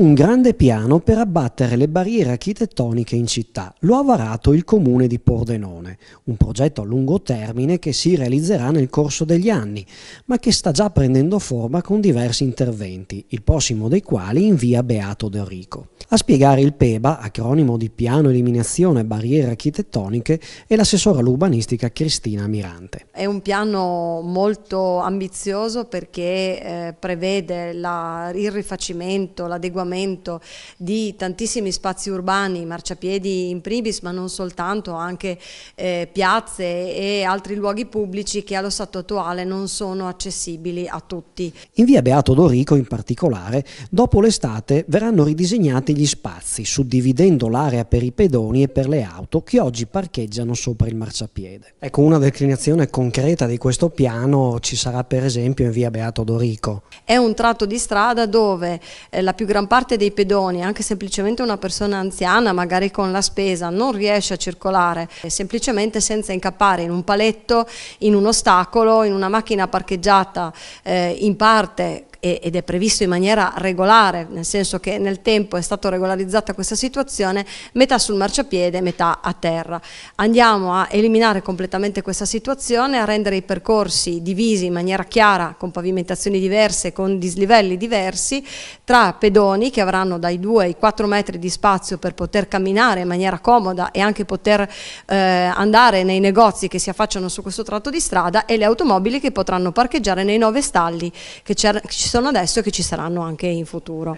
Un grande piano per abbattere le barriere architettoniche in città lo ha varato il comune di Pordenone, un progetto a lungo termine che si realizzerà nel corso degli anni, ma che sta già prendendo forma con diversi interventi, il prossimo dei quali in via Beato De Rico. A spiegare il PEBA, acronimo di Piano Eliminazione Barriere Architettoniche, è l'assessora all'urbanistica Cristina Mirante. È un piano molto ambizioso perché eh, prevede la, il rifacimento, l'adeguamento adeguamento di tantissimi spazi urbani, marciapiedi in primis, ma non soltanto, anche eh, piazze e altri luoghi pubblici che allo stato attuale non sono accessibili a tutti. In via Beato Dorico in particolare, dopo l'estate verranno ridisegnati gli spazi, suddividendo l'area per i pedoni e per le auto che oggi parcheggiano sopra il marciapiede. Ecco, una declinazione concreta di questo piano ci sarà per esempio in via Beato Dorico. È un tratto di strada dove eh, la più gran parte parte dei pedoni, anche semplicemente una persona anziana, magari con la spesa, non riesce a circolare eh, semplicemente senza incappare in un paletto, in un ostacolo, in una macchina parcheggiata eh, in parte ed è previsto in maniera regolare, nel senso che nel tempo è stata regolarizzata questa situazione, metà sul marciapiede, metà a terra. Andiamo a eliminare completamente questa situazione, a rendere i percorsi divisi in maniera chiara, con pavimentazioni diverse, con dislivelli diversi, tra pedoni che avranno dai 2 ai 4 metri di spazio per poter camminare in maniera comoda e anche poter eh, andare nei negozi che si affacciano su questo tratto di strada e le automobili che potranno parcheggiare nei nove stalli che ci sono adesso e che ci saranno anche in futuro.